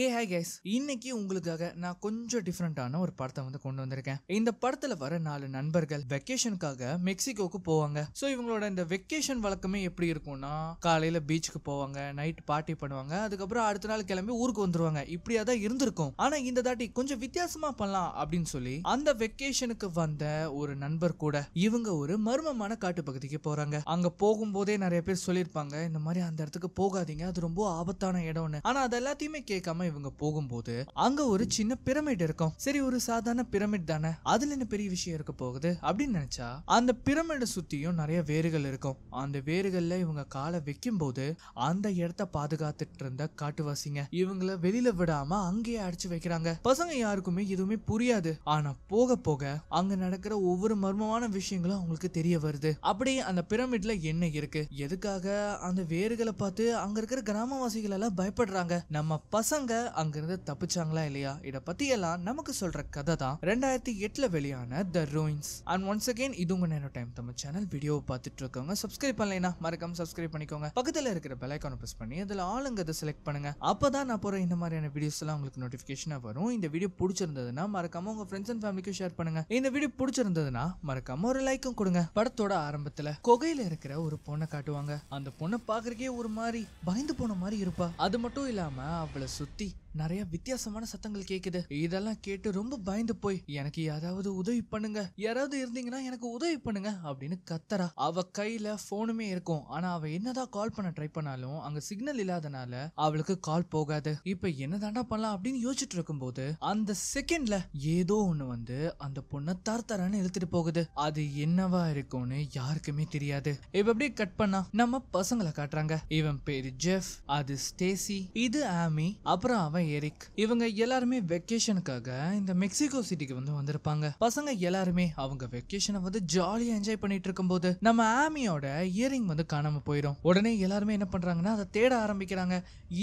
ஹே ஹே case இன்னைக்கு உங்களுக்காக நான் கொஞ்சம் டிஃப்ரெண்டான ஒரு படத்தை வந்து கொண்டு வந்திருக்கேன் இந்த படத்துல வர நாலு நண்பர்கள் வெக்கேஷனுக்காக மெக்சிகோக்கு போவாங்க ஸோ இவங்களோட இந்த வெக்கேஷன் வழக்கமே எப்படி இருக்கும்னா காலையில பீச்சுக்கு போவாங்க நைட் பார்ட்டி பண்ணுவாங்க அதுக்கப்புறம் அடுத்த நாள் கிளம்பி ஊருக்கு வந்துருவாங்க இப்படியா தான் இருந்திருக்கும் ஆனா இந்த தாட்டி கொஞ்சம் வித்தியாசமா பண்ணலாம் அப்படின்னு சொல்லி அந்த வெக்கேஷனுக்கு வந்த ஒரு நண்பர் கூட இவங்க ஒரு மர்மமான காட்டு பகுதிக்கு போறாங்க அங்க போகும்போதே நிறைய பேர் சொல்லியிருப்பாங்க இந்த மாதிரி அந்த இடத்துக்கு போகாதீங்க அது ரொம்ப ஆபத்தான இடம்னு ஆனா அது எல்லாத்தையுமே கேட்காம இவங்க போகும்போது அங்க ஒரு சின்ன பிரமிட் இருக்கும் சரி ஒரு சாதாரண பிரமிட் தானே அதுல என்ன பெரிய விஷயம் இருக்க போகுது அப்படின்னு நினைச்சா அந்த பிரமிடை சுத்தியும் நிறைய வேர்கள் இருக்கும் அந்த வேர்கள்ல இவங்க காலை வைக்கும் போது அந்த இடத்த பாதுகாத்துட்டு இருந்த காட்டுவாசிங்க இவங்கள வெளியில விடாம அங்கேயே அடிச்சு வைக்கிறாங்க பசங்க யாருக்குமே எதுவுமே புரியாது ஆனா போக போக அங்க நடக்கிற ஒவ்வொரு மர்மமான விஷயங்களும் அவங்களுக்கு தெரிய வருது அப்படி அந்த பிரமிட்ல என்ன இருக்கு எதுக்காக அந்த வேர்களை பார்த்து அங்க இருக்கிற கிராமவாசிகள் எல்லாம் பயப்படுறாங்க நம்ம பசங்க அங்கிருந்து தப்பிச்சாங்களா இல்லையா இதை பத்தி எல்லாம் நமக்கு சொல்ற கதை தான் ரெண்டாயிரத்தி எட்டுல வெளியான the ruins and once again இது உங்க நேரம் டைம் தமிழ் சேனல் வீடியோ பார்த்துட்டு இருக்கவங்க சப்ஸ்கிரைப் பண்ணலைனா மறக்காம சப்ஸ்கிரைப் பண்ணிக்கோங்க பக்கத்துல இருக்கிற பெல் ஐக்கான பிரஸ் பண்ணி அதுல ஆளுங்கிறத செலக்ட் பண்ணுங்க அப்பதான் நான் போற இந்த மாதிரியான வீடியோஸ் எல்லாம் உங்களுக்கு நோட்டிபிகேஷனா வரும் இந்த வீடியோ பிடிச்சிருந்ததுன்னா மறக்காம உங்க ஃப்ரெண்ட்ஸ் அண்ட் ஃபேமிலிக்கும் ஷேர் பண்ணுங்க இந்த வீடியோ பிடிச்சிருந்ததுன்னா மறக்காம ஒரு லைக்கும் கொடுங்க படத்தோட ஆரம்பத்துல கொகையில இருக்கிற ஒரு பொண்ணை காட்டுவாங்க அந்த பொண்ணை பாக்குறக்கே ஒரு மாதிரி பயந்து போன மாதிரி இருப்பா அது மட்டும் இல்லாம அவளை சுத்தி 50 நிறைய வித்தியாசமான சத்தங்கள் கேக்குது இதெல்லாம் கேட்டு ரொம்ப பயந்து போய் எனக்கு யாராவது உதவி பண்ணுங்க யாராவது இருந்தீங்கன்னா எனக்கு உதவி பண்ணுங்க அப்படின்னு கத்தரா அவ கையில போனுமே இருக்கும் ஆனா அவ என்னதான் கால் பண்ண ட்ரை பண்ணாலும் அங்க சிக்னல் இல்லாதனால அவளுக்கு கால் போகாது இப்ப என்னதாண்டா பண்ணலாம் அப்படின்னு யோசிச்சுட்டு இருக்கும்போது அந்த செகண்ட்ல ஏதோ ஒண்ணு வந்து அந்த பொண்ணை தர்த்தரான்னு தரன்னு இழுத்துட்டு போகுது அது என்னவா இருக்கும்னு யாருக்குமே தெரியாது இப்ப அப்படியே கட் பண்ணா நம்ம பசங்களை காட்டுறாங்க இவன் பேரு ஜெஃப் அது ஸ்டேசி இது ஆமி அப்புறம் அவன் எரிக் இவங்க எல்லாருமே வெக்கேஷனுக்காக இந்த மெக்சிகோ சிட்டிக்கு வந்து வந்திருப்பாங்க பசங்க எல்லாருமே அவங்க வெக்கேஷனை வந்து ஜாலியா என்ஜாய் பண்ணிட்டு இருக்கும்போது நம்ம ஆமியோட இயரிங் வந்து காணாம போயிடும் உடனே எல்லாருமே என்ன பண்றாங்கன்னா அதை தேட ஆரம்பிக்கிறாங்க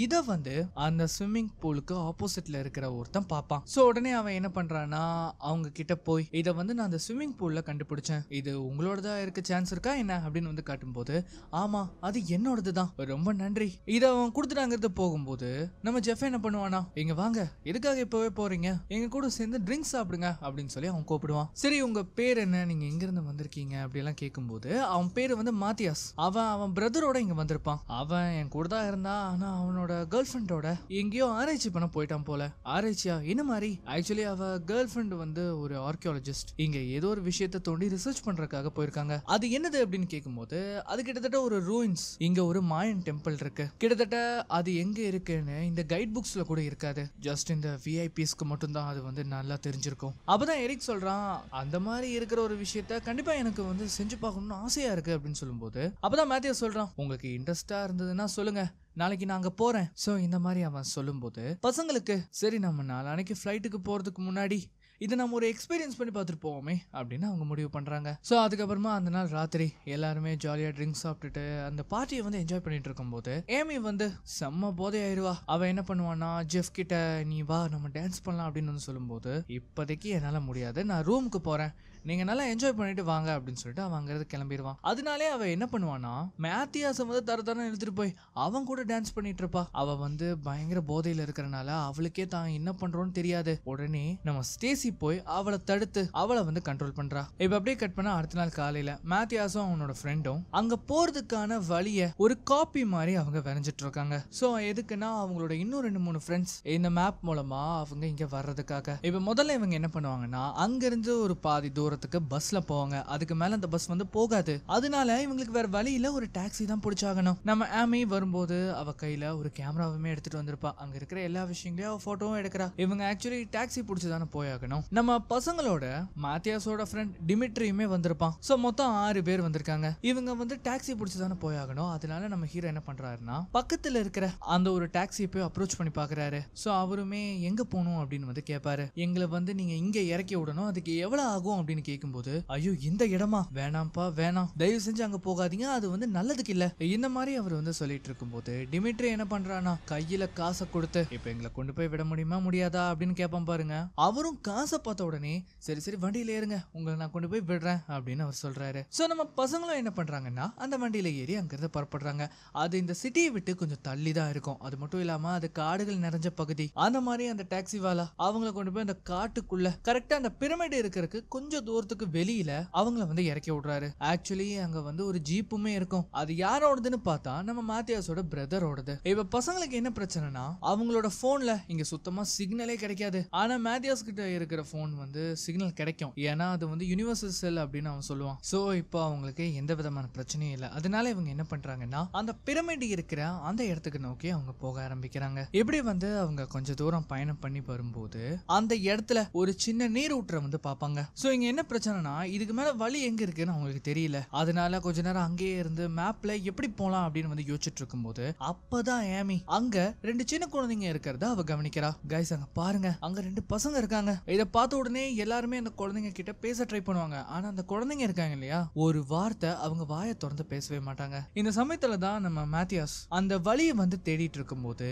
இதை வந்து அந்த ஸ்விம்மிங் பூலுக்கு ஆப்போசிட்ல இருக்கிற ஒருத்தன் பார்ப்பான் ஸோ உடனே அவன் என்ன பண்றான்னா அவங்க கிட்ட போய் இதை வந்து நான் அந்த ஸ்விம்மிங் பூல்ல கண்டுபிடிச்சேன் இது உங்களோடதா இருக்க சான்ஸ் இருக்கா என்ன அப்படின்னு வந்து காட்டும்போது ஆமா அது என்னோடது தான் ரொம்ப நன்றி இதை அவன் கொடுத்துட்டாங்கிறது போகும்போது நம்ம ஜெஃப் என்ன பண்ணுவான் வேணாம் இங்க வாங்க எதுக்காக இப்பவே போறீங்க எங்க கூட சேர்ந்து ட்ரிங்க்ஸ் சாப்பிடுங்க அப்படின்னு சொல்லி அவன் கூப்பிடுவான் சரி உங்க பேர் என்ன நீங்க எங்க இருந்து வந்திருக்கீங்க அப்படிலாம் கேட்கும்போது அவன் பேர் வந்து மாத்தியாஸ் அவன் அவன் பிரதரோட இங்க வந்திருப்பான் அவன் என் கூட தான் இருந்தான் ஆனா அவனோட கேர்ள் ஃப்ரெண்டோட எங்கேயோ ஆராய்ச்சி பண்ண போயிட்டான் போல ஆராய்ச்சியா என்ன மாதிரி ஆக்சுவலி அவ கேர்ள் ஃப்ரெண்ட் வந்து ஒரு ஆர்கியாலஜிஸ்ட் இங்க ஏதோ ஒரு விஷயத்த தோண்டி ரிசர்ச் பண்றதுக்காக போயிருக்காங்க அது என்னது அப்படின்னு கேட்கும்போது அது கிட்டத்தட்ட ஒரு ரூயின்ஸ் இங்க ஒரு மாயன் டெம்பிள் இருக்கு கிட்டத்தட்ட அது எங்க இருக்குன்னு இந்த கைட் புக்ஸ்ல கூட கூட இருக்காது ஜஸ்ட் இந்த விஐபிஸ்க்கு மட்டும்தான் அது வந்து நல்லா தெரிஞ்சிருக்கும் அப்பதான் எரிக் சொல்கிறான் அந்த மாதிரி இருக்கிற ஒரு விஷயத்த கண்டிப்பாக எனக்கு வந்து செஞ்சு பார்க்கணும்னு ஆசையாக இருக்குது அப்படின்னு சொல்லும்போது அப்பதான் மேத்தியா சொல்கிறான் உங்களுக்கு இன்ட்ரெஸ்ட்டாக இருந்ததுன்னா சொல்லுங்கள் நாளைக்கு நான் அங்கே போகிறேன் ஸோ இந்த மாதிரி அவன் சொல்லும்போது பசங்களுக்கு சரி நம்ம நாளைக்கு ஃப்ளைட்டுக்கு போகிறதுக்கு முன்னாடி இது நம்ம ஒரு எக்ஸ்பீரியன்ஸ் பண்ணி பார்த்துட்டு போவோமே அப்படின்னு அவங்க முடிவு பண்ணுறாங்க ஸோ அதுக்கப்புறமா அந்த நாள் ராத்திரி எல்லாருமே ஜாலியாக ட்ரிங்க்ஸ் சாப்பிட்டுட்டு அந்த பார்ட்டியை வந்து என்ஜாய் பண்ணிட்டு இருக்கும்போது ஏமி வந்து செம்ம போதை ஆயிடுவா அவன் என்ன பண்ணுவான்னா ஜெஃப் கிட்ட நீ வா நம்ம டான்ஸ் பண்ணலாம் அப்படின்னு வந்து சொல்லும்போது இப்போதைக்கு என்னால் முடியாது நான் ரூமுக்கு போகிறேன் நீங்கள் நல்லா என்ஜாய் பண்ணிட்டு வாங்க அப்படின்னு சொல்லிட்டு அவன் அங்கிருந்து கிளம்பிடுவான் அதனாலே அவன் என்ன பண்ணுவான்னா மேத்தியாஸை வந்து தர தரம் எடுத்துட்டு போய் அவன் கூட டான்ஸ் பண்ணிட்டு இருப்பா அவள் வந்து பயங்கர போதையில் இருக்கிறனால அவளுக்கே தான் என்ன பண்ணுறோன்னு தெரியாது உடனே நம்ம ஸ்டேசி போய் அவளை தடுத்து அவளை வந்து கண்ட்ரோல் பண்ணுறா இப்போ அப்படியே கட் பண்ணா அடுத்த நாள் காலையில் மேத்தியாஸும் அவனோட ஃப்ரெண்டும் அங்கே போகிறதுக்கான வழியை ஒரு காப்பி மாதிரி அவங்க வரைஞ்சிட்டு இருக்காங்க ஸோ எதுக்குன்னா அவங்களோட இன்னும் ரெண்டு மூணு ஃப்ரெண்ட்ஸ் இந்த மேப் மூலமாக அவங்க இங்கே வர்றதுக்காக இப்போ முதல்ல இவங்க என்ன பண்ணுவாங்கன்னா அங்கேருந்து ஒரு பாதி தூரம் போறதுக்கு பஸ்ஸில் போவாங்க அதுக்கு மேலே அந்த பஸ் வந்து போகாது அதனால இவங்களுக்கு வேற வழியில் ஒரு டாக்ஸி தான் பிடிச்சாகணும் நம்ம ஆமி வரும்போது அவ கையில் ஒரு கேமராவுமே எடுத்துகிட்டு வந்திருப்பா அங்கே இருக்கிற எல்லா விஷயங்களையும் அவள் ஃபோட்டோவும் எடுக்கிறா இவங்க ஆக்சுவலி டாக்ஸி பிடிச்சி போயாகணும் நம்ம பசங்களோட மாத்தியாஸோட ஃப்ரெண்ட் டிமிட்ரியுமே வந்திருப்பான் ஸோ மொத்தம் ஆறு பேர் வந்திருக்காங்க இவங்க வந்து டாக்ஸி பிடிச்சி போயாகணும் அதனால நம்ம ஹீரோ என்ன பண்றாருன்னா பக்கத்துல இருக்கிற அந்த ஒரு டாக்ஸியை போய் அப்ரோச் பண்ணி பாக்குறாரு ஸோ அவருமே எங்க போகணும் அப்படின்னு வந்து கேட்பாரு எங்களை வந்து நீங்க இங்க இறக்கி விடணும் அதுக்கு எவ்வளவு ஆகும் அப்படின்னு அப்படின்னு கேட்கும்போது ஐயோ இந்த இடமா வேணாம்ப்பா வேணாம் தயவு செஞ்சு அங்க போகாதீங்க அது வந்து நல்லதுக்கு இல்ல இந்த மாதிரி அவர் வந்து சொல்லிட்டு இருக்கும்போது டிமிட்ரி என்ன பண்றானா கையில காசை கொடுத்து இப்ப எங்களை கொண்டு போய் விட முடியுமா முடியாதா அப்படின்னு கேட்பான் பாருங்க அவரும் காசை பார்த்த உடனே சரி சரி வண்டியில ஏறுங்க உங்களை நான் கொண்டு போய் விடுறேன் அப்படின்னு அவர் சொல்றாரு சோ நம்ம பசங்களும் என்ன பண்றாங்கன்னா அந்த வண்டியில ஏறி அங்கிருந்து புறப்படுறாங்க அது இந்த சிட்டியை விட்டு கொஞ்சம் தள்ளி தான் இருக்கும் அது மட்டும் இல்லாம அது காடுகள் நிறைஞ்ச பகுதி அந்த மாதிரி அந்த டாக்ஸி வாலா அவங்கள கொண்டு போய் அந்த காட்டுக்குள்ள கரெக்டா அந்த பிரமிடு இருக்கிறதுக்கு கொஞ்சம் தூரத்துக்கு வெளியில அவங்கள வந்து இறக்கி விடுறாரு ஆக்சுவலி அங்க வந்து ஒரு ஜீப்புமே இருக்கும் அது யாரோடதுன்னு பார்த்தா நம்ம மாத்தியாஸோட பிரதரோடது இப்ப பசங்களுக்கு என்ன பிரச்சனைனா அவங்களோட போன்ல இங்க சுத்தமா சிக்னலே கிடைக்காது ஆனா மேத்தியாஸ் கிட்ட இருக்கிற போன் வந்து சிக்னல் கிடைக்கும் ஏன்னா அது வந்து யூனிவர்சல் செல் அப்படின்னு அவன் சொல்லுவான் சோ இப்போ அவங்களுக்கு எந்த விதமான பிரச்சனையும் இல்லை அதனால இவங்க என்ன பண்றாங்கன்னா அந்த பிரமிட் இருக்கிற அந்த இடத்துக்கு நோக்கி அவங்க போக ஆரம்பிக்கிறாங்க எப்படி வந்து அவங்க கொஞ்ச தூரம் பயணம் பண்ணி வரும்போது அந்த இடத்துல ஒரு சின்ன நீர் ஊற்ற வந்து பார்ப்பாங்க சோ இங்க என்ன பிரச்சனைனா இதுக்கு மேலே வழி எங்கே இருக்குன்னு அவங்களுக்கு தெரியல அதனால கொஞ்ச நேரம் அங்கேயே இருந்து மேப்ல எப்படி போகலாம் அப்படின்னு வந்து யோசிச்சுட்டு போது அப்பதான் ஏமி அங்க ரெண்டு சின்ன குழந்தைங்க இருக்கிறத அவ கவனிக்கிறா கைஸ் அங்க பாருங்க அங்க ரெண்டு பசங்க இருக்காங்க இதை பார்த்த உடனே எல்லாருமே அந்த குழந்தைங்க கிட்ட பேச ட்ரை பண்ணுவாங்க ஆனா அந்த குழந்தைங்க இருக்காங்க இல்லையா ஒரு வார்த்தை அவங்க வாயை திறந்து பேசவே மாட்டாங்க இந்த சமயத்துல தான் நம்ம மேத்தியாஸ் அந்த வழியை வந்து தேடிட்டு இருக்கும்போது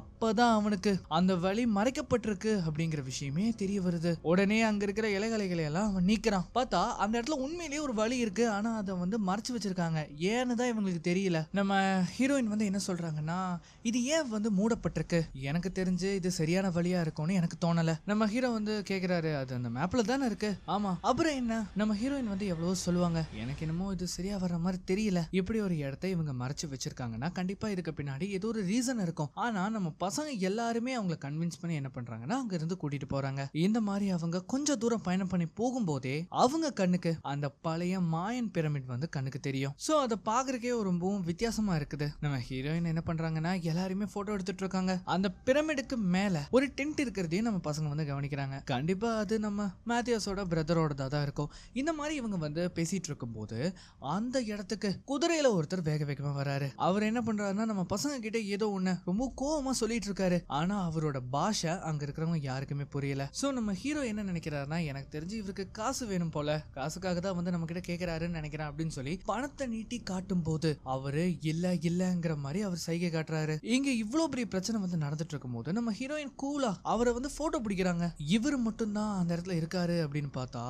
அப்பதான் அவனுக்கு அந்த வழி மறைக்கப்பட்டிருக்கு அப்படிங்கிற விஷயமே தெரிய வருது உடனே அங்க இருக்கிற இலைகளைகளை எல்லாம் அவன் நீக்கிறான் பார்த்தா அந்த இடத்துல உண்மையிலேயே ஒரு வழி இருக்கு ஆனா அதை வந்து மறைச்சு வச்சிருக்காங்க ஏன்னு தான் இவங்களுக்கு தெரியல நம்ம ஹீரோயின் வந்து என்ன சொல்றாங்கன்னா இது ஏன் வந்து மூடப்பட்டிருக்கு எனக்கு தெரிஞ்சு இது சரியான வழியா இருக்கும்னு எனக்கு தோணல நம்ம ஹீரோ வந்து கேக்குறாரு அது அந்த மேப்ல தானே இருக்கு ஆமா அப்புறம் என்ன நம்ம ஹீரோயின் வந்து எவ்வளவோ சொல்லுவாங்க எனக்கு என்னமோ இது சரியா வர்ற மாதிரி தெரியல இப்படி ஒரு இடத்த இவங்க மறைச்சு வச்சிருக்காங்கன்னா கண்டிப்பா இதுக்கு பின்னாடி ஏதோ ஒரு ரீசன் இருக்கும் ஆனா நம்ம பசங்க எல்லாருமே அவங்களை கன்வின்ஸ் பண்ணி என்ன பண்றாங்கன்னா அங்க இருந்து கூட்டிட்டு போறாங்க இந்த மாதிரி அவங்க கொஞ்சம் தூரம் பயணம் பண்ணி போகும்போது போதே அவங்க கண்ணுக்கு அந்த பழைய மாயன் பிரமிட் வந்து கண்ணுக்கு தெரியும் ஸோ அதை பார்க்குறக்கே ரொம்பவும் வித்தியாசமா இருக்குது நம்ம ஹீரோயின் என்ன பண்றாங்கன்னா எல்லாருமே போட்டோ எடுத்துட்டு இருக்காங்க அந்த பிரமிடுக்கு மேல ஒரு டென்ட் இருக்கிறதையும் நம்ம பசங்க வந்து கவனிக்கிறாங்க கண்டிப்பா அது நம்ம மேத்தியாஸோட பிரதரோட தான் இருக்கும் இந்த மாதிரி இவங்க வந்து பேசிட்டு இருக்கும் போது அந்த இடத்துக்கு குதிரையில ஒருத்தர் வேக வேகமா வராரு அவர் என்ன பண்றாருன்னா நம்ம பசங்க கிட்ட ஏதோ ஒண்ணு ரொம்ப கோபமா சொல்லிட்டு இருக்காரு ஆனா அவரோட பாஷை அங்க இருக்கிறவங்க யாருக்குமே புரியல சோ நம்ம ஹீரோ என்ன நினைக்கிறாருன்னா எனக்கு தெரிஞ்சு இவருக்கு காசு வேணும் போல காசுக்காக தான் வந்து நம்ம கிட்ட கேக்குறாருன்னு நினைக்கிறேன் அப்படின்னு சொல்லி பணத்தை நீட்டி காட்டும் போது அவரு இல்ல இல்லங்கிற மாதிரி அவர் சைகை காட்டுறாரு இங்க இவ்வளவு பெரிய பிரச்சனை வந்து நடந்துட்டு இருக்கும் போது நம்ம ஹீரோயின் கூலா அவரை வந்து போட்டோ பிடிக்கிறாங்க இவர் மட்டும்தான் அந்த இடத்துல இருக்காரு அப்படின்னு பார்த்தா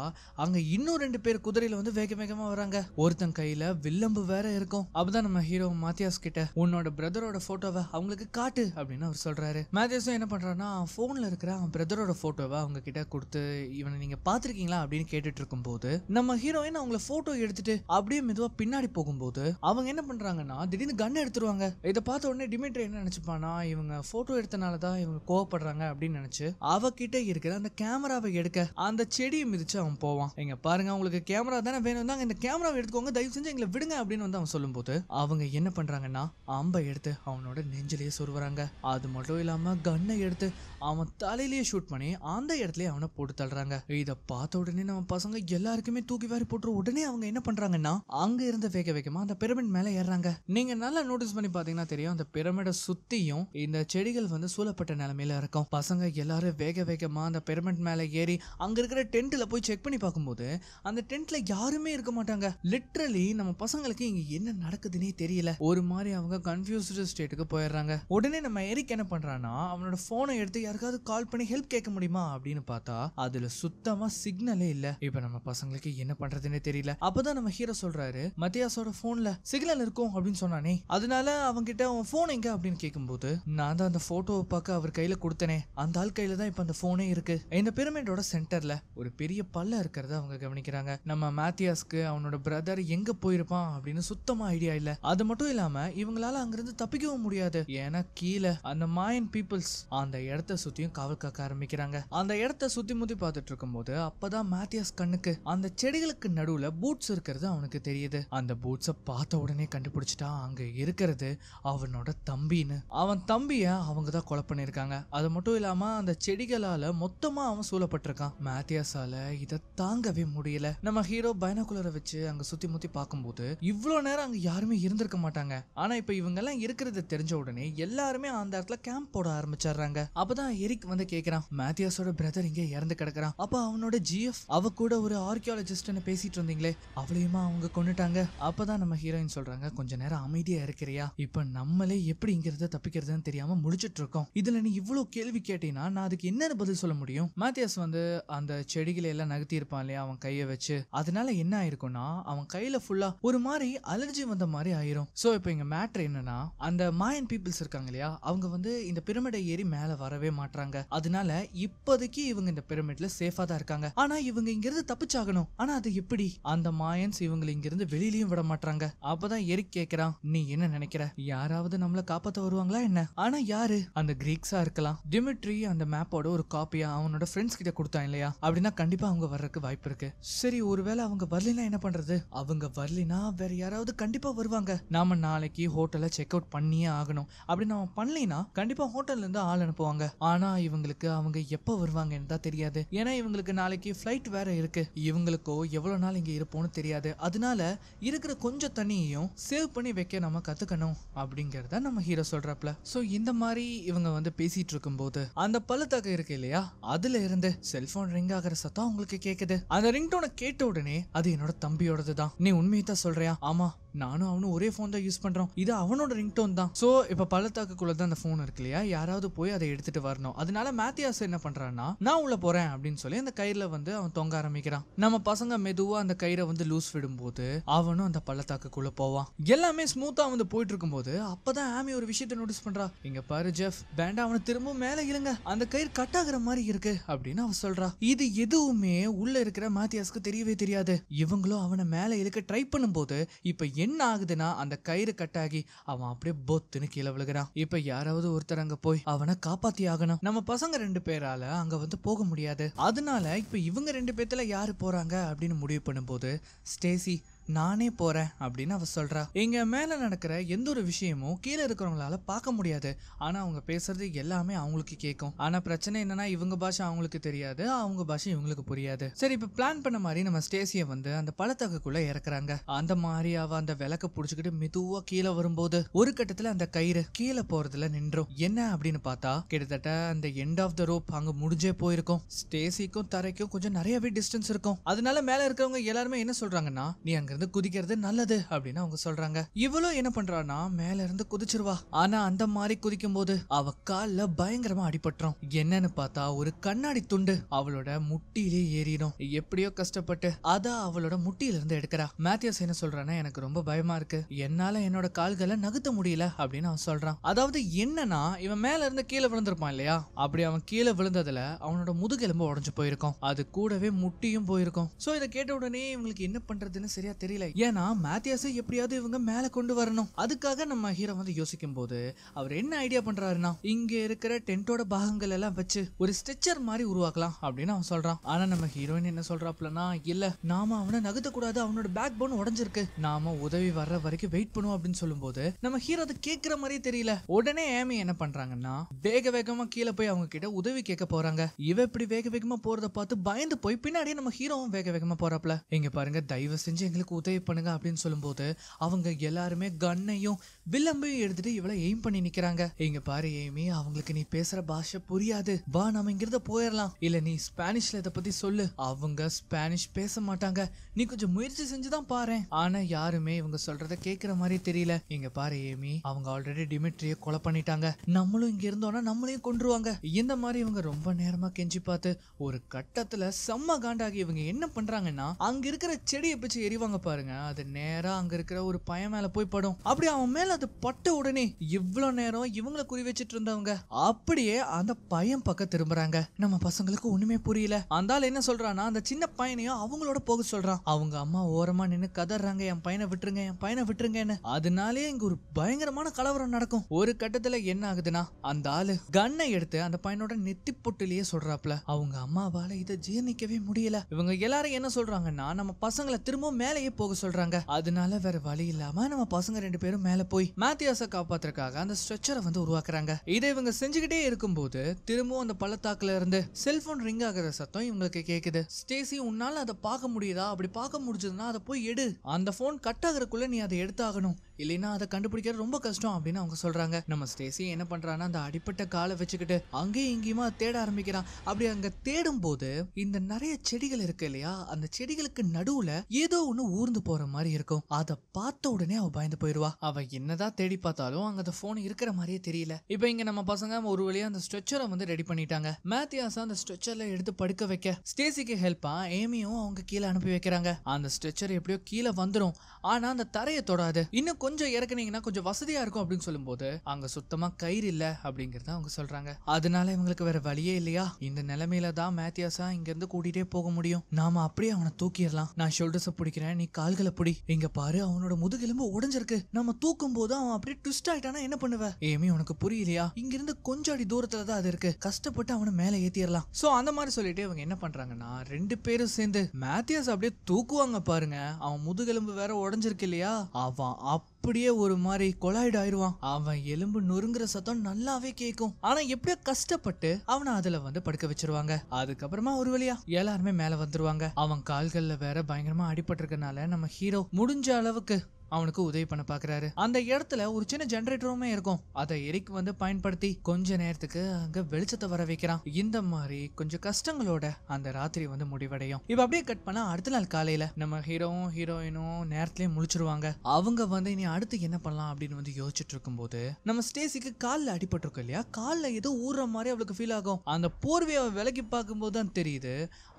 அங்க இன்னும் ரெண்டு பேர் குதிரையில வந்து வேக வேகமா வராங்க ஒருத்தன் கையில வில்லம்பு வேற இருக்கும் அப்பதான் நம்ம ஹீரோ மாத்தியாஸ் கிட்ட உன்னோட பிரதரோட போட்டோவை அவங்களுக்கு காட்டு அப்படின்னு அவர் சொல்றாரு மேத்தியாஸும் என்ன பண்றாருன்னா போன்ல இருக்கிற அவன் பிரதரோட போட்டோவை அவங்க கிட்ட கொடுத்து இவனை நீங்க பாத்துருக்கீங்களா அப்படின்னு அப்படின்னு கேட்டுட்டு இருக்கும் போது நம்ம ஹீரோயின் அவங்கள போட்டோ எடுத்துட்டு அப்படியே மெதுவா பின்னாடி போகும்போது அவங்க என்ன பண்றாங்கன்னா திடீர்னு கன் எடுத்துருவாங்க இதை பார்த்த உடனே டிமிட்ரி என்ன நினைச்சுப்பானா இவங்க போட்டோ எடுத்தனாலதான் இவங்க கோவப்படுறாங்க அப்படின்னு நினைச்சு அவகிட்ட இருக்கிற அந்த கேமராவை எடுக்க அந்த செடியை மிதிச்சு அவன் போவான் எங்க பாருங்க உங்களுக்கு கேமரா தானே வேணும் தாங்க இந்த கேமராவை எடுத்துக்கோங்க தயவு செஞ்சு எங்களை விடுங்க அப்படின்னு வந்து அவன் சொல்லும்போது அவங்க என்ன பண்றாங்கன்னா அம்பை எடுத்து அவனோட நெஞ்சிலேயே சொருவராங்க அது மட்டும் இல்லாம கன்னை எடுத்து அவன் தலையிலேயே ஷூட் பண்ணி அந்த இடத்துலயே அவனை போட்டு தள்ளுறாங்க இதை பார்த்த உடனே நம்ம பசங்க எல்லாருக்குமே தூக்கி வாரி போட்டுரு உடனே அவங்க என்ன பண்றாங்கன்னா அங்க இருந்த வேக வேகமா அந்த பிரமிட் மேல ஏறாங்க நீங்க நல்லா நோட்டீஸ் பண்ணி பாத்தீங்கன்னா தெரியும் அந்த பிரமிடை சுத்தியும் இந்த செடிகள் வந்து சூழப்பட்ட நிலைமையில இருக்கும் பசங்க எல்லாரும் வேக வேகமா அந்த பிரமிட் மேல ஏறி அங்க இருக்கிற டென்ட்ல போய் செக் பண்ணி பார்க்கும்போது அந்த டென்ட்ல யாருமே இருக்க மாட்டாங்க லிட்ரலி நம்ம பசங்களுக்கு இங்க என்ன நடக்குதுன்னே தெரியல ஒரு மாதிரி அவங்க கன்ஃபியூஸ்டு ஸ்டேட்டுக்கு போயிடுறாங்க உடனே நம்ம எரிக் என்ன பண்ணுறான்னா அவனோட போனை எடுத்து யாருக்காவது கால் பண்ணி ஹெல்ப் கேட்க முடியுமா அப்படின்னு பார்த்தா அதுல சுத்தமா சிக்னலே இல்லை தெரியல இப்ப நம்ம பசங்களுக்கு என்ன பண்றதுன்னே தெரியல அப்பதான் நம்ம ஹீரோ சொல்றாரு மத்தியாசோட போன்ல சிக்னல் இருக்கும் அப்படின்னு சொன்னானே அதனால அவங்க கிட்ட அவன் போன் எங்க அப்படின்னு போது நான் தான் அந்த போட்டோவை பார்க்க அவர் கையில கொடுத்தனே அந்த ஆள் கையில தான் இப்ப அந்த போனே இருக்கு இந்த பிரமிடோட சென்டர்ல ஒரு பெரிய பல்ல இருக்கிறத அவங்க கவனிக்கிறாங்க நம்ம மேத்தியாஸ்க்கு அவனோட பிரதர் எங்க போயிருப்பான் அப்படின்னு சுத்தமா ஐடியா இல்ல அது மட்டும் இல்லாம இவங்களால அங்கிருந்து தப்பிக்கவும் முடியாது ஏன்னா கீழே அந்த மாயன் பீப்புள்ஸ் அந்த இடத்த சுத்தியும் காவல் காக்க ஆரம்பிக்கிறாங்க அந்த இடத்த சுத்தி முத்தி பார்த்துட்டு இருக்கும் போது அப்பதான் மத்தியாஸ் கண்ணுக்கு அந்த செடிகளுக்கு நடுவுல பூட்ஸ் இருக்கிறது அவனுக்கு தெரியுது அந்த பூட்ஸை பார்த்த உடனே கண்டுபிடிச்சிட்டான் அங்க இருக்கிறது அவனோட தம்பின்னு அவன் தம்பிய அவங்க தான் கொலை பண்ணியிருக்காங்க அது மட்டும் இல்லாம அந்த செடிகளால மொத்தமா அவன் சூழப்பட்டிருக்கான் மேத்தியாஸால இதை தாங்கவே முடியல நம்ம ஹீரோ பைனாகுலரை வச்சு அங்க சுத்தி முத்தி பார்க்கும்போது இவ்வளவு நேரம் அங்க யாருமே இருந்திருக்க மாட்டாங்க ஆனா இப்ப இவங்க எல்லாம் இருக்கிறது தெரிஞ்ச உடனே எல்லாருமே அந்த இடத்துல கேம்ப் போட ஆரம்பிச்சாங்க அப்பதான் எரிக் வந்து கேக்குறான் மேத்தியாஸோட பிரதர் இங்க இறந்து கிடக்குறான் அப்ப அவனோட ஜிஎஃப் அவ கூட ஒரு ஆர்கியாலஜிஸ்ட்னு பேசிட்டு இருந்தீங்களே அவளையுமா அவங்க கொண்டுட்டாங்க அப்பதான் நம்ம ஹீரோயின் சொல்றாங்க கொஞ்ச நேரம் அமைதியா இருக்கிறியா இப்ப நம்மளே எப்படி இங்கிறத தப்பிக்கிறதுன்னு தெரியாம முடிச்சிட்டு இருக்கோம் இதுல நீ இவ்வளவு கேள்வி கேட்டீங்கன்னா நான் அதுக்கு என்னன்னு பதில் சொல்ல முடியும் மாத்தியாஸ் வந்து அந்த செடிகளை எல்லாம் நகர்த்தி இருப்பான் இல்லையா அவன் கையை வச்சு அதனால என்ன ஆயிருக்கும்னா அவன் கையில ஃபுல்லா ஒரு மாதிரி அலர்ஜி வந்த மாதிரி ஆயிரும் சோ இப்போ இங்க மேட்ரு என்னன்னா அந்த மாயன் பீப்புள்ஸ் இருக்காங்க இல்லையா அவங்க வந்து இந்த பிரமிடை ஏறி மேல வரவே மாட்டாங்க அதனால இப்போதைக்கு இவங்க இந்த பிரமிட்ல சேஃபா தான் இருக்காங்க ஆனா இவங்க இவங்க இங்கிருந்து தப்பிச்சாகணும் ஆனா அது எப்படி அந்த மாயன்ஸ் இவங்களை இங்கிருந்து வெளியிலயும் விட மாட்டாங்க அப்பதான் எரிக் கேக்குறான் நீ என்ன நினைக்கிற யாராவது நம்மள காப்பாத்த வருவாங்களா என்ன ஆனா யாரு அந்த கிரீக்ஸா இருக்கலாம் டிமிட்ரி அந்த மேப்போட ஒரு காப்பியா அவனோட ஃப்ரெண்ட்ஸ் கிட்ட கொடுத்தான் இல்லையா அப்படின்னா கண்டிப்பா அவங்க வர்றதுக்கு வாய்ப்பு இருக்கு சரி ஒருவேளை அவங்க வரலினா என்ன பண்றது அவங்க வரலினா வேற யாராவது கண்டிப்பா வருவாங்க நாம நாளைக்கு ஹோட்டல்ல செக் அவுட் பண்ணியே ஆகணும் அப்படி நம்ம பண்ணலைன்னா கண்டிப்பா ஹோட்டல்ல இருந்து ஆள் அனுப்புவாங்க ஆனா இவங்களுக்கு அவங்க எப்ப வருவாங்கன்னு தான் தெரியாது ஏன்னா இவங்களுக்கு நாளைக்கு ஃபிளைட் வேற இருக்கு இவங்களுக்கோ எவ்வளவு நாள் இங்க இருப்போம்னு தெரியாது அதனால இருக்கிற கொஞ்சம் தண்ணியையும் சேவ் பண்ணி வைக்க நம்ம கத்துக்கணும் அப்படிங்கறத நம்ம ஹீரோ சொல்றப்பல சோ இந்த மாதிரி இவங்க வந்து பேசிட்டு போது அந்த பள்ளத்தாக்கு இருக்கு இல்லையா அதுல இருந்து செல்போன் ரிங் ஆகிற சத்தம் உங்களுக்கு கேக்குது அந்த டோனை கேட்ட உடனே அது என்னோட தம்பியோடது தான் நீ உண்மையை தான் சொல்றியா ஆமா நானும் அவனும் ஒரே ஃபோன் தான் யூஸ் பண்றோம் இது அவனோட ரிங்டோன் தான் ஸோ இப்போ பள்ளத்தாக்குள்ள தான் அந்த ஃபோன் இருக்கு இல்லையா யாராவது போய் அதை எடுத்துட்டு வரணும் அதனால மேத்தியாஸ் என்ன பண்றான்னா நான் உள்ள போறேன் அப்படின்னு சொல்லி அந்த கயிறுல வந்து அவன் தொங்க ஆரம்பிக்கிறான் நம்ம பசங்க மெதுவாக அந்த கயிறை வந்து லூஸ் விடும்போது அவனும் அந்த பள்ளத்தாக்குள்ள போவான் எல்லாமே ஸ்மூத்தா வந்து போயிட்டு இருக்கும்போது அப்பதான் ஆமி ஒரு விஷயத்தை நோட்டீஸ் பண்றா இங்க பாரு ஜெஃப் பேண்டா அவனை திரும்ப மேல இழுங்க அந்த கயிறு கட் ஆகுற மாதிரி இருக்கு அப்படின்னு அவன் சொல்றா இது எதுவுமே உள்ள இருக்கிற மேத்தியாஸ்க்கு தெரியவே தெரியாது இவங்களும் அவனை மேல இழுக்க ட்ரை பண்ணும் போது இப்போ என்ன ஆகுதுன்னா அந்த கயிறு கட்டாகி அவன் அப்படியே பொத்துன்னு கீழே விழுகிறான் இப்ப யாராவது ஒருத்தர் அங்க போய் அவனை காப்பாத்தி ஆகணும் நம்ம பசங்க ரெண்டு பேரால அங்க வந்து போக முடியாது அதனால இப்ப இவங்க ரெண்டு பேர்த்துல யாரு போறாங்க அப்படின்னு முடிவு பண்ணும்போது ஸ்டேசி நானே போறேன் அப்படின்னு அவ சொல்றா எங்க மேல நடக்கிற எந்த ஒரு விஷயமும் கீழே இருக்கிறவங்களால பார்க்க முடியாது ஆனா அவங்க பேசுறது எல்லாமே அவங்களுக்கு கேட்கும் ஆனா பிரச்சனை என்னன்னா இவங்க பாஷை அவங்களுக்கு தெரியாது அவங்க பாஷை இவங்களுக்கு புரியாது சரி இப்போ பிளான் பண்ண மாதிரி நம்ம ஸ்டேசிய வந்து அந்த பழத்தக்குள்ளே இறக்குறாங்க அந்த மாதிரி அந்த விளக்க பிடிச்சிக்கிட்டு மெதுவாக கீழே வரும்போது ஒரு கட்டத்தில் அந்த கயிறு கீழே போறதுல நின்றும் என்ன அப்படின்னு பார்த்தா கிட்டத்தட்ட அந்த எண்ட் ஆஃப் த ரோப் அங்க முடிஞ்சே போயிருக்கும் ஸ்டேசிக்கும் தரைக்கும் கொஞ்சம் நிறையவே டிஸ்டன்ஸ் இருக்கும் அதனால மேல இருக்கிறவங்க எல்லாருமே என்ன சொல்றாங்கன்னா நீ அங்கே இருந்து குதிக்கிறது நல்லது அப்படின்னு அவங்க சொல்றாங்க இவளும் என்ன பண்றான்னா மேல இருந்து குதிச்சிருவா ஆனா அந்த மாதிரி குதிக்கும் போது அவ கால்ல பயங்கரமா அடிபட்டுரும் என்னன்னு பார்த்தா ஒரு கண்ணாடி துண்டு அவளோட முட்டிலே ஏறிடும் எப்படியோ கஷ்டப்பட்டு அத அவளோட முட்டியில இருந்து எடுக்கிறா மேத்யூஸ் என்ன சொல்றானா எனக்கு ரொம்ப பயமா இருக்கு என்னால என்னோட கால்களை நகுத்த முடியல அப்படின்னு அவன் சொல்றான் அதாவது என்னன்னா இவன் மேல இருந்து கீழே விழுந்திருப்பான் இல்லையா அப்படி அவன் கீழே விழுந்ததுல அவனோட முதுகெலும்பு உடஞ்சு போயிருக்கும் அது கூடவே முட்டியும் போயிருக்கும் சோ இதை கேட்ட உடனே இவங்களுக்கு என்ன பண்றதுன்னு சரியா தெரியல ஏன்னா மேத்தியாஸை எப்படியாவது இவங்க மேல கொண்டு வரணும் அதுக்காக நம்ம ஹீரோ வந்து யோசிக்கும் போது அவர் என்ன ஐடியா பண்றாருன்னா இங்க இருக்கிற டென்டோட பாகங்கள் எல்லாம் வச்சு ஒரு ஸ்ட்ரெச்சர் மாதிரி உருவாக்கலாம் அப்படின்னு அவன் சொல்றான் ஆனா நம்ம ஹீரோயின் என்ன சொல்றாப்லனா இல்ல நாம அவனை நகர்த்த கூடாது அவனோட பேக் போன் உடஞ்சிருக்கு நாம உதவி வர்ற வரைக்கும் வெயிட் பண்ணுவோம் அப்படின்னு சொல்லும்போது நம்ம ஹீரோ அதை கேட்கிற மாதிரியே தெரியல உடனே ஏமி என்ன பண்றாங்கன்னா வேக வேகமா கீழே போய் அவங்க கிட்ட உதவி கேட்க போறாங்க இவ இப்படி வேக வேகமா போறத பார்த்து பயந்து போய் பின்னாடியே நம்ம ஹீரோவும் வேக வேகமா போறாப்ல இங்க பாருங்க தயவு செஞ்சு எங்களுக்கு உதவி பண்ணுங்க அப்படின்னு சொல்லும்போது அவங்க எல்லாருமே கன்னையும் விளம்பையும் எடுத்துட்டு இவ்வளவு எய்ம் பண்ணி நிக்கிறாங்க இங்க பாரு ஏமி அவங்களுக்கு நீ பேசுற பாஷை புரியாது வா நம்ம இங்கிருந்து போயிடலாம் இல்ல நீ ஸ்பானிஷ்ல இதை பத்தி சொல்லு அவங்க ஸ்பானிஷ் பேச மாட்டாங்க நீ கொஞ்சம் முயற்சி செஞ்சுதான் பாரு ஆனா யாருமே இவங்க சொல்றத கேக்குற மாதிரி தெரியல இங்க பாரு ஏமி அவங்க ஆல்ரெடி டிமிட்ரிய கொலை பண்ணிட்டாங்க நம்மளும் இங்க இருந்தோம்னா நம்மளையும் கொண்டுருவாங்க இந்த மாதிரி இவங்க ரொம்ப நேரமா கெஞ்சி பார்த்து ஒரு கட்டத்துல செம்ம காண்டாகி இவங்க என்ன பண்றாங்கன்னா அங்க இருக்கிற செடியை பிச்சு எரிவாங்க பாருங்க அது நேரா அங்க இருக்கிற ஒரு பையன் மேல போய் படும் அப்படி அவன் மேல அது பட்ட உடனே இவ்வளவு நேரம் இவங்களை குறி வச்சிட்டு இருந்தவங்க அப்படியே அந்த பையன் பக்கம் திரும்புறாங்க நம்ம பசங்களுக்கு ஒண்ணுமே புரியல அந்த ஆள் என்ன சொல்றான்னா அந்த சின்ன பையனையும் அவங்களோட போக சொல்றான் அவங்க அம்மா ஓரமா நின்னு கதறாங்க என் பையனை விட்டுருங்க என் பையனை விட்டுருங்கன்னு அதனாலே இங்க ஒரு பயங்கரமான கலவரம் நடக்கும் ஒரு கட்டத்துல என்ன ஆகுதுன்னா அந்த ஆளு கண்ணை எடுத்து அந்த பையனோட நெத்தி பொட்டுலயே சொல்றாப்ல அவங்க அம்மாவால இதை ஜீர்ணிக்கவே முடியல இவங்க எல்லாரும் என்ன சொல்றாங்கன்னா நம்ம பசங்களை திரும்ப மேலேயே போக சொல்றாங்க அதனால வேற வழி இல்லாம நம்ம பசங்க ரெண்டு பேரும் மேல போய் மேத்தியாச காப்பாத்துறதுக்காக அந்த ஸ்ட்ரெச்சரை வந்து உருவாக்குறாங்க இதை இவங்க செஞ்சுக்கிட்டே இருக்கும்போது திரும்பவும் அந்த பள்ளத்தாக்குல இருந்து செல்போன் ரிங் ஆகிற சத்தம் இவங்களுக்கு கேக்குது ஸ்டேசி உன்னால அதை பார்க்க முடியுதா அப்படி பார்க்க முடிஞ்சதுன்னா அதை போய் எடு அந்த போன் கட் ஆகுறக்குள்ள நீ அதை எடுத்தாகணும் இல்லைன்னா அதை கண்டுபிடிக்கிறது ரொம்ப கஷ்டம் அப்படின்னு அவங்க சொல்றாங்க நம்ம ஸ்டேசி என்ன பண்றான்னா அந்த அடிப்பட்ட காலை வச்சுக்கிட்டு அங்கேயும் இங்கேயுமா தேட ஆரம்பிக்கிறான் அப்படி அங்க தேடும் போது இந்த நிறைய செடிகள் இருக்கு இல்லையா அந்த செடிகளுக்கு நடுவுல ஏதோ ஒண்ணு ஊர்ந்து போற மாதிரி இருக்கும் அதை பார்த்த உடனே அவ பயந்து போயிருவா அவ என்னதான் தேடி பார்த்தாலும் அங்க அந்த போன் இருக்கிற மாதிரியே தெரியல இப்போ இங்க நம்ம பசங்க ஒரு வழியா அந்த ஸ்ட்ரெச்சரை வந்து ரெடி பண்ணிட்டாங்க மேத்தியாஸ் அந்த ஸ்ட்ரெச்சர்ல எடுத்து படுக்க வைக்க ஸ்டேசிக்கு ஹெல்ப்பா ஏமியும் அவங்க கீழே அனுப்பி வைக்கிறாங்க அந்த ஸ்ட்ரெச்சர் எப்படியோ கீழே வந்துடும் ஆனா அந்த தரையை தொடாது இன்னும் கொஞ்சம் இறக்குனீங்கன்னா கொஞ்சம் வசதியா இருக்கும் அப்படின்னு சொல்லும்போது அங்க சுத்தமா கயிறு இல்ல அப்படிங்கறத அவங்க சொல்றாங்க அதனால இவங்களுக்கு வேற வழியே இல்லையா இந்த நிலைமையில தான் மேத்தியாஸா இங்க இருந்து கூட்டிட்டே போக முடியும் நாம அப்படியே அவனை தூக்கிடலாம் நான் ஷோல்டர்ஸை பிடிக்கிறேன் நீ நீ கால்களை பிடி இங்க பாரு அவனோட முதுகெலும்பு உடஞ்சிருக்கு நம்ம தூக்கும் போது அவன் அப்படியே ட்விஸ்ட் ஆயிட்டானா என்ன பண்ணுவ ஏமே உனக்கு புரியலையா இங்கிருந்து கொஞ்சம் அடி தூரத்துல தான் அது இருக்கு கஷ்டப்பட்டு அவனை மேல ஏத்திடலாம் சோ அந்த மாதிரி சொல்லிட்டு இவங்க என்ன பண்றாங்கன்னா ரெண்டு பேரும் சேர்ந்து மேத்தியாஸ் அப்படியே தூக்குவாங்க பாருங்க அவன் முதுகெலும்பு வேற உடஞ்சிருக்கு இல்லையா அவன் அப் அப்படியே ஒரு மாதிரி கொலாய்டு ஆயிடுவான் அவன் எலும்பு நொறுங்குற சத்தம் நல்லாவே கேட்கும் ஆனா எப்படியோ கஷ்டப்பட்டு அவனை அதுல வந்து படுக்க வச்சிருவாங்க அதுக்கப்புறமா ஒரு வழியா எல்லாருமே மேல வந்துருவாங்க அவன் கால்கள்ல வேற பயங்கரமா அடிபட்டிருக்கனால நம்ம ஹீரோ முடிஞ்ச அளவுக்கு அவனுக்கு உதவி பண்ண பாக்குறாரு அந்த இடத்துல ஒரு சின்ன ஜெனரேட்டருமே இருக்கும் அதை எரிக் வந்து பயன்படுத்தி கொஞ்ச நேரத்துக்கு அங்க வெளிச்சத்தை வர வைக்கிறான் இந்த மாதிரி கொஞ்சம் கஷ்டங்களோட அந்த ராத்திரி வந்து முடிவடையும் இப்ப அப்படியே கட் பண்ணா அடுத்த நாள் காலையில நம்ம ஹீரோவும் ஹீரோயினும் நேரத்திலேயே முழிச்சிருவாங்க அவங்க வந்து இனி அடுத்து என்ன பண்ணலாம் அப்படின்னு வந்து யோசிச்சுட்டு இருக்கும்போது நம்ம ஸ்டேசிக்கு காலில் அடிபட்டிருக்கோம் இல்லையா காலில் ஏதோ ஊற மாதிரி அவளுக்கு ஃபீல் ஆகும் அந்த போர்வையை விலகி பார்க்கும்போது தான் தெரியுது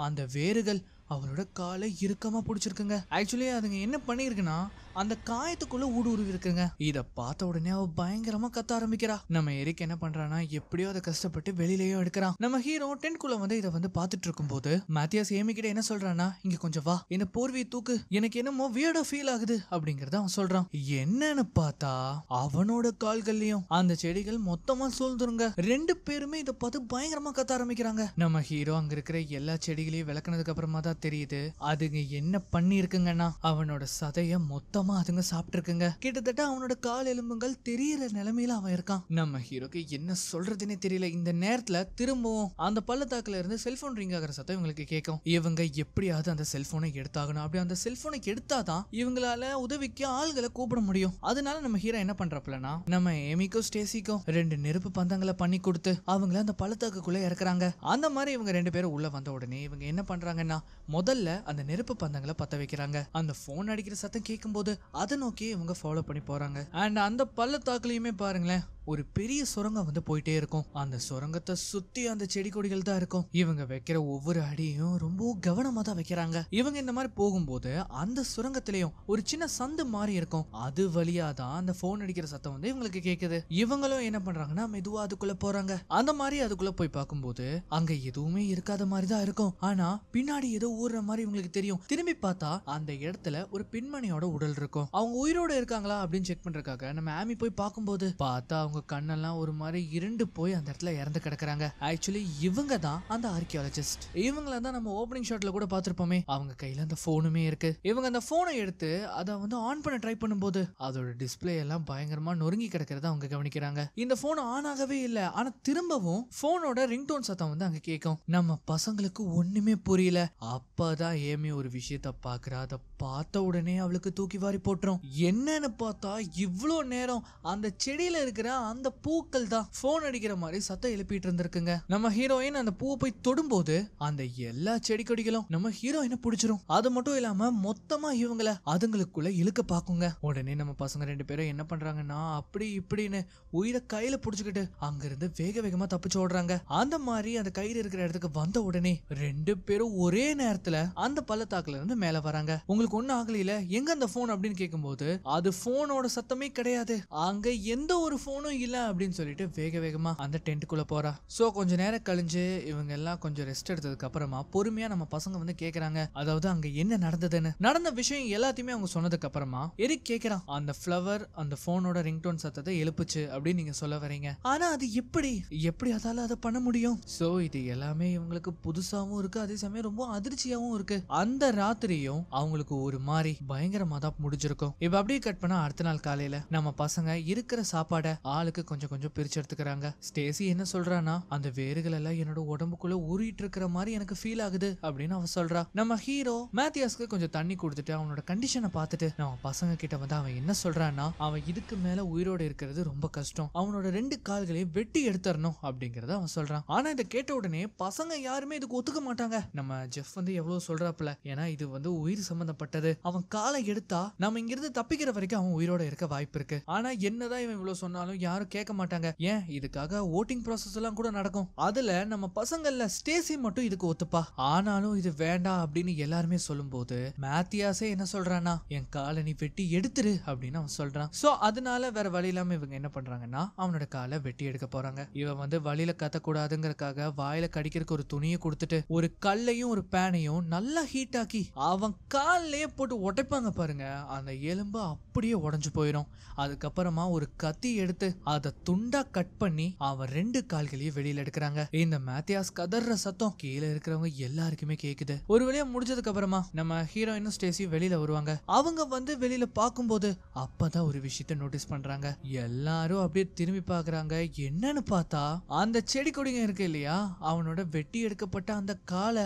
அந்த வேர்கள் அவளோட காலை இறுக்கமாக பிடிச்சிருக்குங்க ஆக்சுவலி அதுங்க என்ன பண்ணியிருக்குன்னா அந்த காயத்துக்குள்ள ஊடுருவி இருக்குங்க இத பார்த்த உடனே அவ பயங்கரமா கத்த ஆரம்பிக்கிறா நம்ம எரிக்க என்ன பண்றானா எப்படியோ அதை கஷ்டப்பட்டு வெளியிலயோ எடுக்கிறான் நம்ம ஹீரோ டென்ட் குள்ள வந்து இதை வந்து பாத்துட்டு இருக்கும் போது மேத்தியாஸ் ஏமிக்கிட்ட என்ன சொல்றானா இங்க கொஞ்சம் வா என்ன போர்வியை தூக்கு எனக்கு என்னமோ வியர்டா ஃபீல் ஆகுது அப்படிங்கறத அவன் சொல்றான் என்னன்னு பார்த்தா அவனோட கால்கள்லயும் அந்த செடிகள் மொத்தமா சூழ்ந்துருங்க ரெண்டு பேருமே இதை பார்த்து பயங்கரமா கத்த ஆரம்பிக்கிறாங்க நம்ம ஹீரோ அங்க இருக்கிற எல்லா செடிகளையும் விளக்குனதுக்கு அப்புறமா தான் தெரியுது அதுங்க என்ன பண்ணி இருக்குங்கன்னா அவனோட சதைய மொத்தம் அம்மா அதுங்க சாப்பிட்டுருக்குங்க கிட்டத்தட்ட அவனோட கால் எலும்புகள் தெரியற நிலைமையில அவன் இருக்கான் நம்ம ஹீரோக்கு என்ன சொல்றதுன்னே தெரியல இந்த நேரத்துல திரும்பவும் அந்த பள்ளத்தாக்குல இருந்து செல்போன் ரிங் ஆகிற சத்தம் இவங்களுக்கு கேட்கும் இவங்க எப்படியாவது அந்த செல்போனை எடுத்தாகணும் அப்படி அந்த செல்போனை எடுத்தாதான் இவங்களால உதவிக்கு ஆள்களை கூப்பிட முடியும் அதனால நம்ம ஹீரோ என்ன பண்றப்பலனா நம்ம எமிக்கும் ஸ்டேசிக்கும் ரெண்டு நெருப்பு பந்தங்களை பண்ணி கொடுத்து அவங்கள அந்த பள்ளத்தாக்குள்ள இறக்குறாங்க அந்த மாதிரி இவங்க ரெண்டு பேரும் உள்ள வந்த உடனே இவங்க என்ன பண்றாங்கன்னா முதல்ல அந்த நெருப்பு பந்தங்களை பத்த வைக்கிறாங்க அந்த போன் அடிக்கிற சத்தம் கேட்கும்போது அதை நோக்கி இவங்க ஃபாலோ பண்ணி போகிறாங்க அண்ட் அந்த பள்ளத்தாக்குலேயுமே பாருங்களேன் ஒரு பெரிய சுரங்கம் வந்து போயிட்டே இருக்கும் அந்த சுரங்கத்தை சுத்தி அந்த செடி கொடிகள் தான் இருக்கும் இவங்க வைக்கிற ஒவ்வொரு அடியும் ரொம்ப கவனமா தான் வைக்கிறாங்க இவங்க இந்த மாதிரி போகும்போது அந்த சுரங்கத்திலயும் ஒரு சின்ன சந்து மாதிரி இருக்கும் அது வழியா தான் அந்த போன் அடிக்கிற சத்தம் வந்து இவங்களுக்கு கேக்குது இவங்களும் என்ன பண்றாங்கன்னா மெதுவா அதுக்குள்ள போறாங்க அந்த மாதிரி அதுக்குள்ள போய் பார்க்கும்போது அங்க எதுவுமே இருக்காத மாதிரி தான் இருக்கும் ஆனா பின்னாடி ஏதோ ஊடுற மாதிரி இவங்களுக்கு தெரியும் திரும்பி பார்த்தா அந்த இடத்துல ஒரு பெண்மணியோட உடல் இருக்கும் அவங்க உயிரோட இருக்காங்களா அப்படின்னு செக் பண்றதுக்காக நம்ம ஆமி போய் பார்க்கும்போது பார்த்தா அவங்க அவங்க கண்ணெல்லாம் ஒரு மாதிரி இருண்டு போய் அந்த இடத்துல இறந்து கிடக்குறாங்க ஆக்சுவலி இவங்க தான் அந்த ஆர்கியாலஜிஸ்ட் இவங்கள தான் நம்ம ஓப்பனிங் ஷாட்ல கூட பார்த்துருப்போமே அவங்க கையில அந்த போனுமே இருக்கு இவங்க அந்த போனை எடுத்து அதை வந்து ஆன் பண்ண ட்ரை பண்ணும்போது அதோட டிஸ்பிளே எல்லாம் பயங்கரமா நொறுங்கி கிடக்கிறத அவங்க கவனிக்கிறாங்க இந்த போன் ஆன் ஆகவே இல்லை ஆனா திரும்பவும் போனோட ரிங்டோன் சத்தம் வந்து அங்க கேட்கும் நம்ம பசங்களுக்கு ஒண்ணுமே புரியல அப்பதான் ஏமி ஒரு விஷயத்த பாக்குறா அதை பார்த்த உடனே அவளுக்கு தூக்கி வாரி போட்டுரும் என்னன்னு பார்த்தா இவ்வளோ நேரம் அந்த செடியில இருக்கிற அந்த பூக்கள் தான் போன் அடிக்கிற மாதிரி சத்தம் எழுப்பிட்டு இருந்திருக்குங்க நம்ம ஹீரோயின் அந்த பூவை போய் தொடும்போது அந்த எல்லா செடி கொடிகளும் நம்ம ஹீரோயினை பிடிச்சிரும் அது மட்டும் இல்லாம மொத்தமா இவங்கள அதுங்களுக்குள்ள இழுக்க பாக்குங்க உடனே நம்ம பசங்க ரெண்டு பேரும் என்ன பண்றாங்கன்னா அப்படி இப்படின்னு உயிரை கையில புடிச்சுக்கிட்டு அங்கிருந்து வேக வேகமா தப்பிச்சு ஓடுறாங்க அந்த மாதிரி அந்த கயிறு இருக்கிற இடத்துக்கு வந்த உடனே ரெண்டு பேரும் ஒரே நேரத்துல அந்த பள்ளத்தாக்குல இருந்து மேல வராங்க உங்களுக்கு ஒண்ணு ஆகலையில எங்க அந்த போன் அப்படின்னு கேட்கும்போது அது போனோட சத்தமே கிடையாது அங்க எந்த ஒரு போனும் ஒன்றும் இல்லை அப்படின்னு சொல்லிட்டு வேக வேகமாக அந்த டென்ட்டுக்குள்ளே போகிறா ஸோ கொஞ்சம் நேரம் கழிஞ்சு இவங்க எல்லாம் கொஞ்சம் ரெஸ்ட் எடுத்ததுக்கு அப்புறமா பொறுமையாக நம்ம பசங்க வந்து கேட்குறாங்க அதாவது அங்கே என்ன நடந்ததுன்னு நடந்த விஷயம் எல்லாத்தையுமே அவங்க சொன்னதுக்கு அப்புறமா எரிக் கேட்குறான் அந்த ஃப்ளவர் அந்த ஃபோனோட ரிங்டோன் சத்தத்தை எழுப்புச்சு அப்படின்னு நீங்கள் சொல்ல வரீங்க ஆனால் அது எப்படி எப்படி அதால அதை பண்ண முடியும் ஸோ இது எல்லாமே இவங்களுக்கு புதுசாகவும் இருக்கு அதே சமயம் ரொம்ப அதிர்ச்சியாகவும் இருக்கு அந்த ராத்திரியும் அவங்களுக்கு ஒரு மாதிரி பயங்கரமாக தான் முடிஞ்சிருக்கும் இப்போ அப்படியே கட் பண்ணால் அடுத்த நாள் காலையில் நம்ம பசங்க இருக்கிற சாப்பாடை ஆள் ஆளுக்கு கொஞ்சம் கொஞ்சம் பிரிச்சு எடுத்துக்கிறாங்க ஸ்டேசி என்ன சொல்றானா அந்த வேர்கள் எல்லாம் என்னோட உடம்புக்குள்ள ஊறிட்டு இருக்கிற மாதிரி எனக்கு ஃபீல் ஆகுது அப்படின்னு அவன் சொல்றா நம்ம ஹீரோ மேத்தியாஸ்க்கு கொஞ்சம் தண்ணி கொடுத்துட்டு அவனோட கண்டிஷனை பார்த்துட்டு நம்ம பசங்க கிட்ட வந்து அவன் என்ன சொல்றான்னா அவன் இதுக்கு மேல உயிரோட இருக்கிறது ரொம்ப கஷ்டம் அவனோட ரெண்டு கால்களையும் வெட்டி எடுத்துடணும் அப்படிங்கறத அவன் சொல்றான் ஆனா இதை கேட்ட உடனே பசங்க யாருமே இதுக்கு ஒத்துக்க மாட்டாங்க நம்ம ஜெஃப் வந்து எவ்வளவு சொல்றாப்ல ஏன்னா இது வந்து உயிர் சம்பந்தப்பட்டது அவன் காலை எடுத்தா நம்ம இங்கிருந்து தப்பிக்கிற வரைக்கும் அவன் உயிரோட இருக்க வாய்ப்பு இருக்கு ஆனா என்னதான் இவன் இவ்வளவு சொன்னாலும் யாரும் கேட்க மாட்டாங்க ஏன் இதுக்காக ஓட்டிங் ப்ராசஸ் எல்லாம் கூட நடக்கும் அதுல நம்ம பசங்கள்ல ஸ்டேசி மட்டும் இதுக்கு ஒத்துப்பா ஆனாலும் இது வேண்டாம் அப்படின்னு எல்லாருமே சொல்லும்போது மேத்தியாஸே என்ன சொல்றானா என் காலனி வெட்டி எடுத்துரு அப்படின்னு அவன் சொல்றான் சோ அதனால வேற வழி இல்லாம இவங்க என்ன பண்றாங்கன்னா அவனோட காலை வெட்டி எடுக்க போறாங்க இவன் வந்து வழியில கூடாதுங்கறக்காக வாயில கடிக்கிறதுக்கு ஒரு துணியை கொடுத்துட்டு ஒரு கல்லையும் ஒரு பேனையும் நல்லா ஹீட் ஆக்கி அவன் காலையே போட்டு உடைப்பாங்க பாருங்க அந்த எலும்பு அப்படியே உடஞ்சு போயிடும் அதுக்கப்புறமா ஒரு கத்தி எடுத்து அதை துண்டா கட் பண்ணி அவன் ரெண்டு கால்களையும் வெளியில எடுக்கிறாங்க இந்த மேத்தியாஸ் கதற சத்தம் கீழே இருக்கிறவங்க எல்லாருக்குமே கேக்குது ஒரு வழியா முடிஞ்சதுக்கு அப்புறமா நம்ம ஹீரோயினும் ஸ்டேசியும் வெளியில வருவாங்க அவங்க வந்து வெளியில பார்க்கும்போது அப்பதான் ஒரு விஷயத்த நோட்டீஸ் பண்றாங்க எல்லாரும் அப்படியே திரும்பி பாக்குறாங்க என்னன்னு பார்த்தா அந்த செடி கொடிங்க இருக்கு இல்லையா அவனோட வெட்டி எடுக்கப்பட்ட அந்த காலை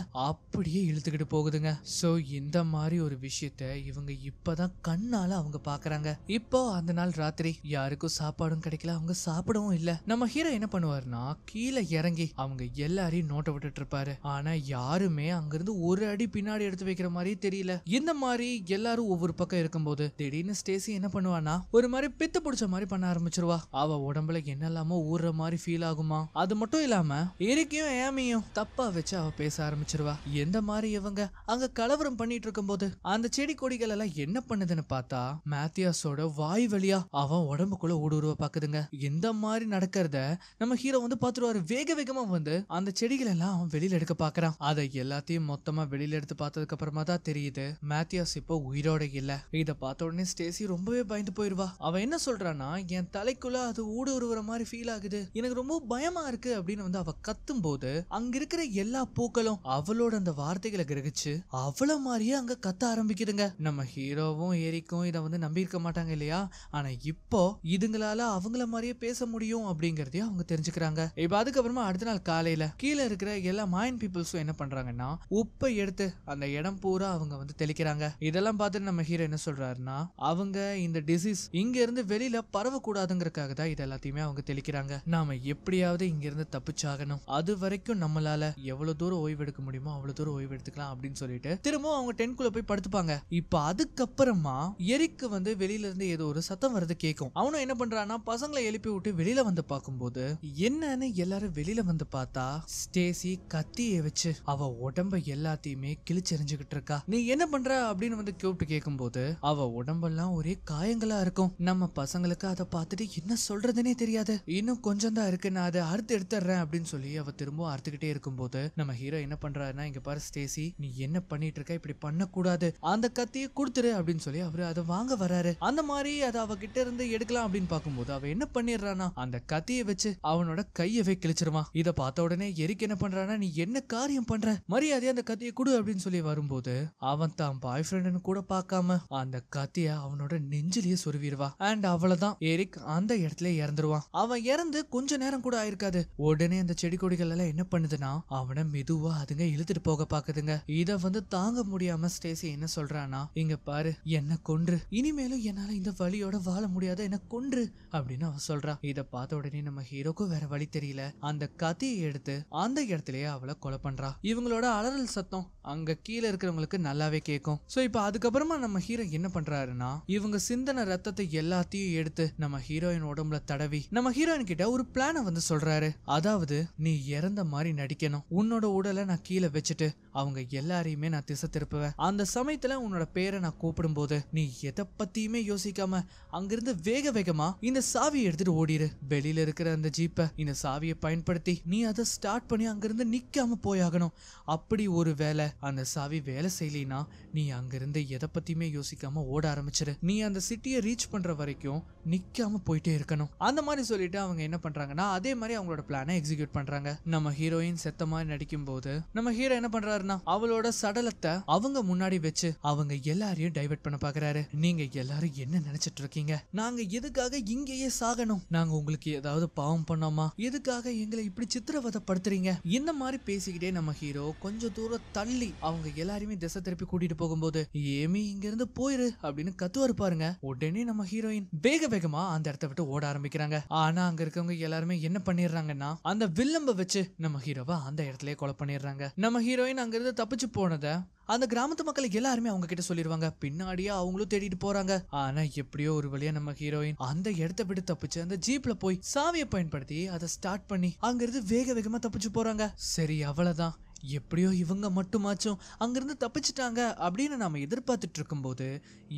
அப்படியே இழுத்துக்கிட்டு போகுதுங்க ஸோ இந்த மாதிரி ஒரு விஷயத்த இவங்க இப்பதான் கண்ணால அவங்க பாக்குறாங்க இப்போ அந்த நாள் ராத்திரி யாருக்கும் சாப்பாடும் கிடைக்கல அவங்க சாப்பிடவும் இல்ல நம்ம ஹீரோ என்ன பண்ணுவாருன்னா கீழே இறங்கி அவங்க எல்லாரையும் நோட்ட விட்டுட்டு இருப்பாரு ஆனா யாருமே அங்கிருந்து ஒரு அடி பின்னாடி எடுத்து வைக்கிற மாதிரி தெரியல இந்த மாதிரி எல்லாரும் ஒவ்வொரு பக்கம் இருக்கும்போது திடீர்னு ஸ்டேசி என்ன பண்ணுவானா ஒரு மாதிரி பித்து பிடிச்ச மாதிரி பண்ண ஆரம்பிச்சிருவா அவ உடம்புல என்னெல்லாமோ ஊற மாதிரி ஃபீல் ஆகுமா அது மட்டும் இல்லாம எரிக்கையும் ஏமையும் தப்பா வச்சு அவ பேச ஆரம்பிச்சிருவா எந்த மாதிரி இவங்க அங்க கலவரம் பண்ணிட்டு இருக்கும்போது அந்த செடி கொடிகள் எல்லாம் என்ன பண்ணுதுன்னு பார்த்தா மேத்தியாஸோட வாய் வழியா அவன் உடம்புக்குள்ள ஊடுருவ பாக்குதுங்க இந்த மாதிரி நடக்கிறத நம்ம ஹீரோ வந்து பாத்துருவாரு வேக வேகமா வந்து அந்த செடிகள் எல்லாம் அவன் வெளியில எடுக்க பாக்குறான் அதை எல்லாத்தையும் மொத்தமா வெளியில எடுத்து பார்த்ததுக்கு அப்புறமா தான் தெரியுது மேத்தியாஸ் இப்போ உயிரோட இல்ல இத பார்த்த உடனே ஸ்டேசி ரொம்பவே பயந்து போயிருவா அவன் என்ன சொல்றான்னா என் தலைக்குள்ள அது ஊடுருவுற மாதிரி ஃபீல் ஆகுது எனக்கு ரொம்ப பயமா இருக்கு அப்படின்னு வந்து அவ கத்தும் போது அங்க இருக்கிற எல்லா பூக்களும் அவளோட அந்த வார்த்தைகளை கிரகிச்சு அவ்வளவு மாதிரியே அங்க கத்த ஆரம்பிக்குதுங்க நம்ம ஹீரோவும் ஏரிக்கும் இதை வந்து நம்பி இருக்க மாட்டாங்க இல்லையா ஆனா இப்போ இதுங்களால அவங்கள மாதிரியே பேச முடியும் அப்படிங்கறதையும் அவங்க தெரிஞ்சுக்கிறாங்க இப்ப அதுக்கப்புறமா அடுத்த நாள் காலையில கீழே இருக்கிற எல்லா மாயன் பீப்புள்ஸும் என்ன பண்றாங்கன்னா உப்பை எடுத்து அந்த இடம் பூரா அவங்க வந்து தெளிக்கிறாங்க இதெல்லாம் பார்த்துட்டு நம்ம ஹீரோ என்ன சொல்றாருன்னா அவங்க இந்த டிசீஸ் இங்க இருந்து வெளியில பரவக்கூடாதுங்கிறதுக்காக தான் இது எல்லாத்தையுமே அவங்க தெளிக்கிறாங்க நாம எப்படியாவது இங்க இருந்து தப்பிச்சாகணும் அது வரைக்கும் நம்மளால எவ்வளவு தூரம் ஓய்வெடுக்க முடியுமோ அவ்வளவு தூரம் ஓய்வு எடுத்துக்கலாம் அப்படின்னு சொல்லிட்டு திரும்பவும் அவங்க டென்குள்ள போய் படுத்துப்பாங்க இப்போ அதுக்கப்புறமா எரிக்கு வந்து வெளியில இருந்து ஏதோ ஒரு சத்தம் வருது கேட்கும் அவனும் என்ன பண்றான்னா பசங்களை எழுப்பி விட்டு வெளியில வந்து பார்க்கும்போது என்னன்னு எல்லாரும் வெளியில வந்து பார்த்தா ஸ்டேசி கத்தியை வச்சு அவ உடம்ப எல்லாத்தையுமே கிழிச்செறிஞ்சுக்கிட்டு இருக்கா நீ என்ன பண்ற அப்படின்னு வந்து கூப்பிட்டு கேட்கும்போது அவ உடம்பெல்லாம் ஒரே காயங்களா இருக்கும் நம்ம பசங்களுக்கு அதை பார்த்துட்டு என்ன சொல்றதுன்னே தெரியாது இன்னும் கொஞ்சம் தான் இருக்கு நான் அதை அறுத்து எடுத்துடுறேன் அப்படின்னு சொல்லி அவ திரும்ப அறுத்துக்கிட்டே இருக்கும்போது நம்ம ஹீரோ என்ன பண்றாருன்னா இங்க பாரு ஸ்டேசி நீ என்ன பண்ணிட்டு இருக்க இப்படி பண்ணக்கூடாது அந்த கத்தியை கொடுத்துரு அப்படின்னு சொல்லி அவரு அதை வாங்க வராரு அந்த மாதிரி அதை அவகிட்ட இருந்து எடுக்கலாம் அப்படின்னு பார்க்கும்போது அவ என்ன பண்ணிடுறானா அந்த கத்தியை வச்சு அவனோட கையவே கிழிச்சிருவான் இதை பார்த்த உடனே எரிக் என்ன பண்றானா நீ என்ன காரியம் பண்ற மரியாதையா அந்த கத்தியை கொடு அப்படின்னு சொல்லி வரும்போது அவன் தான் பாய் ஃப்ரெண்டுன்னு கூட பார்க்காம அந்த கத்திய அவனோட நெஞ்சிலேயே சொருவிடுவா அண்ட் அவ்வளவுதான் எரிக் அந்த இடத்துல இறந்துருவான் அவன் இறந்து கொஞ்ச நேரம் கூட ஆயிருக்காது உடனே அந்த செடி கொடிகள் எல்லாம் என்ன பண்ணுதுன்னா அவனை மெதுவா அதுங்க இழுத்துட்டு போக போக பாக்குதுங்க இத வந்து தாங்க முடியாம ஸ்டேசி என்ன சொல்றானா இங்க பாரு என்ன கொன்று இனிமேலும் என்னால இந்த வழியோட வாழ முடியாத என்ன கொன்று அப்படின்னு அவன் சொல்றா இத பார்த்த உடனே நம்ம ஹீரோக்கும் வேற வழி தெரியல அந்த கத்தியை எடுத்து அந்த இடத்துலயே அவளை கொலை பண்றா இவங்களோட அலறல் சத்தம் அங்க கீழே இருக்கிறவங்களுக்கு நல்லாவே கேட்கும் சோ இப்ப அதுக்கப்புறமா நம்ம ஹீரோ என்ன பண்றாருன்னா இவங்க சிந்தன ரத்தத்தை எல்லாத்தையும் எடுத்து நம்ம ஹீரோயின் உடம்புல தடவி நம்ம ஹீரோயின் கிட்ட ஒரு பிளான வந்து சொல்றாரு அதாவது நீ இறந்த மாதிரி நடிக்கணும் உன்னோட உடலை நான் கீழே வச்சுட்டு அவங்க எல்லாரையுமே நான் திசை திருப்புவேன் அந்த சமயத்துல உன்னோட பேரை நான் கூப்பிடும் போது நீ எதை பத்தியுமே யோசிக்காம அங்கிருந்து வேக வேகமா இந்த சாவியை எடுத்துட்டு ஓடிடு வெளியில இருக்கிற அந்த ஜீப்ப இந்த சாவியை பயன்படுத்தி நீ அதை ஸ்டார்ட் பண்ணி அங்கிருந்து நிக்காம போயாகணும் அப்படி ஒரு வேலை அந்த சாவி வேலை செய்யலினா நீ அங்கிருந்து எதை பத்தியுமே யோசிக்காம ஓட ஆரம்பிச்சிரு நீ அந்த சிட்டியை ரீச் பண்ற வரைக்கும் நிக்காம போயிட்டே இருக்கணும் அந்த மாதிரி சொல்லிட்டு அவங்க என்ன பண்றாங்கன்னா அதே மாதிரி அவங்களோட பிளானை எக்ஸிக்யூட் பண்றாங்க நம்ம ஹீரோயின் செத்தமா நடிக்கும் போது நம்ம ஹீரோ என்ன பண்றாருன்னா அவளோட சடலத்தை அவங்க முன்னாடி வச்சு அவங்க எல்லாரையும் டைவர்ட் பண்ண பாக்குறாரு நீங்க எல்லாரும் என்ன நினைச்சிட்டு இருக்கீங்க நாங்க எதுக்காக இங்கேயே சாகணும் நாங்க உங்களுக்கு ஏதாவது பாவம் பண்ணோமா எதுக்காக எங்களை இப்படி சித்திரவதை இந்த மாதிரி பேசிக்கிட்டே நம்ம ஹீரோ கொஞ்சம் தூரம் தள்ளி அவங்க எல்லாருமே திசை திருப்பி கூட்டிட்டு போகும்போது ஏமி இங்க இருந்து போயிரு அப்படின்னு கத்துவாரு பாருங்க உடனே நம்ம ஹீரோயின் வேக வேகமா அந்த இடத்த விட்டு ஓட ஆரம்பிக்கிறாங்க ஆனா அங்க இருக்கவங்க எல்லாருமே என்ன பண்ணிடுறாங்கன்னா அந்த வில்லம்ப வச்சு நம்ம ஹீரோவை அந்த இடத்துல கொலை பண்ணிடுறாங்க நம்ம ஹீரோ ஹீரோயின் அங்கிருந்து தப்பிச்சு போனதை அந்த கிராமத்து மக்கள் எல்லாருமே அவங்க கிட்ட சொல்லிடுவாங்க பின்னாடியே அவங்களும் தேடிட்டு போறாங்க ஆனா எப்படியோ ஒரு வழியா நம்ம ஹீரோயின் அந்த இடத்த விட்டு தப்பிச்சு அந்த ஜீப்ல போய் சாவியை பயன்படுத்தி அதை ஸ்டார்ட் பண்ணி அங்கிருந்து வேக வேகமா தப்பிச்சு போறாங்க சரி அவ்வளவுதான் எப்படியோ இவங்க மட்டுமாச்சும் அங்கிருந்து தப்பிச்சிட்டாங்க அப்படின்னு நாம எதிர்பார்த்துட்டு இருக்கும்போது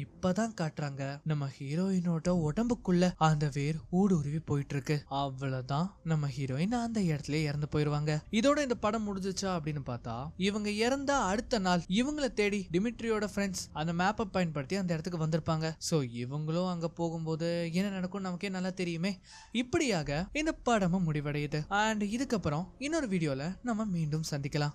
இப்பதான் காட்டுறாங்க நம்ம ஹீரோயினோட உடம்புக்குள்ள அந்த வேர் ஊடுருவி போயிட்டு இருக்கு அவ்வளவுதான் நம்ம ஹீரோயின் அந்த இடத்துல இறந்து போயிருவாங்க இதோட இந்த படம் முடிஞ்சிச்சா அப்படின்னு பார்த்தா இவங்க இறந்தா அடுத்த நாள் இவங்கள தேடி டிமிட்ரியோட ஃப்ரெண்ட்ஸ் அந்த மேப்பை பயன்படுத்தி அந்த இடத்துக்கு வந்திருப்பாங்க ஸோ இவங்களும் அங்க போகும்போது என்ன நடக்கும் நமக்கே நல்லா தெரியுமே இப்படியாக இந்த படமும் முடிவடையுது அண்ட் இதுக்கப்புறம் இன்னொரு வீடியோல நம்ம மீண்டும் சந்திக்கலாம்